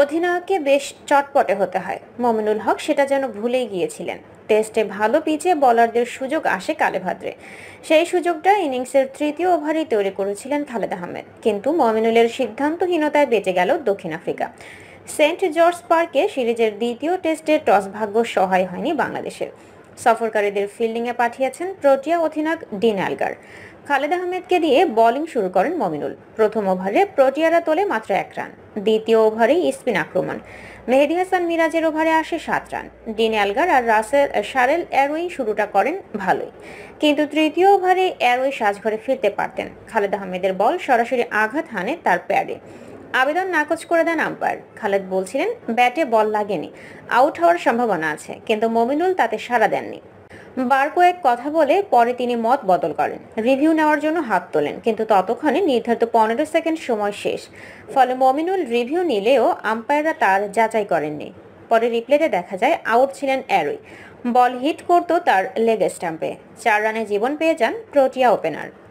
অধিনায়ককে বেশ চটপটে হতে হয় মমিনুল হক সেটা যেন ভুলেই গিয়েছিলেন টেস্টে ভালো পিচে বলারদের সুযোগ আসে কালে ভাদ্রে সেই সুযোগটা ইনিংসের তৃতীয় ওভারেই তৈরি করেছিলেন খালেদ আহমেদ কিন্তু মমিনুলের সিদ্ধান্তহীনতায় বেঁচে গেল দক্ষিণ আফ্রিকা সেন্ট জর্জ পার্কে সিরিজের দ্বিতীয় টেস্টে টস ভাগ্য সহায় হয়নি বাংলাদেশের সফরকারীদের ফিল্ডিংয়ে পাঠিয়েছেন প্রোটিয়া অধিনায়ক ডিন অ্যালগার খালেদ আহমেদকে দিয়ে বোলিং শুরু করেন মমিনুল প্রথম ওভারে প্রোটিয়ারা তোলে মাত্র এক রান দ্বিতীয় ওভারে স্পিন আক্রমণ মেহেদি হাসান মিরাজের ওভারে আসে সাত রান ডিন অ্যালগার আর রাসেল সারেল অ্যারোই শুরুটা করেন ভালোই কিন্তু তৃতীয় ওভারে অ্যারোই সাজঘরে ফিরতে পারতেন খালেদ আহমেদের বল সরাসরি আঘাত হানে তার প্যাডে আবেদন নাকচ করে দেন আম্পায়ার খালেদ বলছিলেন ব্যাটে বল লাগেনি আউট হওয়ার সম্ভাবনা আছে কিন্তু মমিনুল তাতে সাড়া দেননি বার কয়েক কথা বলে পরে তিনি মত বদল করেন রিভিউ নেওয়ার জন্য হাত তোলেন কিন্তু ততক্ষণে নির্ধারিত পনেরো সেকেন্ড সময় শেষ ফলে মমিনুল রিভিউ নিলেও আম্পায়াররা তার যাচাই করেননি পরে রিপ্লেতে দেখা যায় আউট ছিলেন অ্যারোই বল হিট করত তার লেগ স্টাম্পে চার রানে জীবন পেয়ে যান প্রোটিয়া ওপেনার